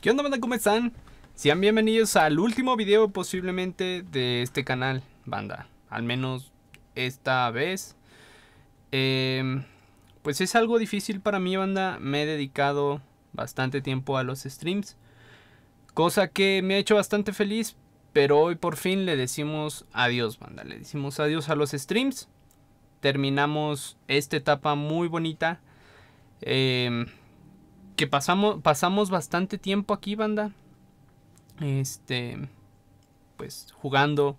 ¿Qué onda, banda? ¿Cómo están? Sean bienvenidos al último video posiblemente de este canal, banda. Al menos esta vez. Em, pues es algo difícil para mí, banda. Me he dedicado bastante tiempo a los streams. Cosa que me ha hecho bastante feliz. Pero hoy por fin le decimos adiós, banda. Le decimos adiós a los streams terminamos esta etapa muy bonita. Eh, que pasamos, pasamos bastante tiempo aquí, banda. Este, pues jugando,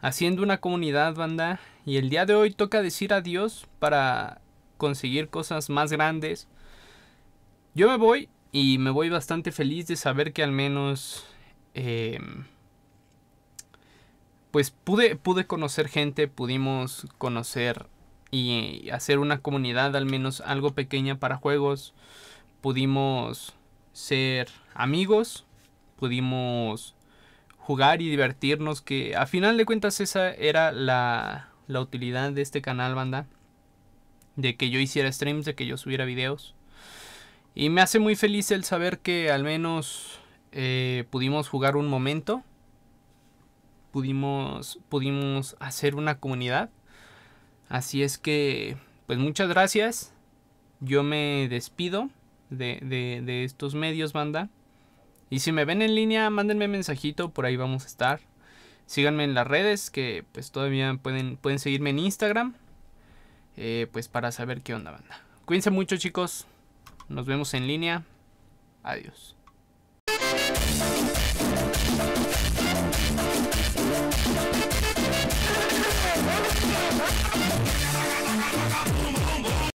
haciendo una comunidad, banda. Y el día de hoy toca decir adiós para conseguir cosas más grandes. Yo me voy y me voy bastante feliz de saber que al menos... Em, pues pude, pude conocer gente, pudimos conocer y hacer una comunidad al menos algo pequeña para juegos pudimos ser amigos, pudimos jugar y divertirnos, que a final de cuentas esa era la, utilidad de este canal, banda. De que yo hiciera streams, de que yo subiera videos. Y me hace muy feliz el saber que al menos eh, pudimos jugar un momento. Pudimos, pudimos hacer una comunidad. Así es que, pues muchas gracias. Yo me despido de, estos medios, banda. Y si me ven en línea, mándenme mensajito, por ahí vamos a estar. Síganme en las redes, que pues todavía pueden, pueden seguirme en Instagram. Eh, pues para saber qué onda, banda. Cuídense mucho, chicos. Nos vemos en línea. Adiós.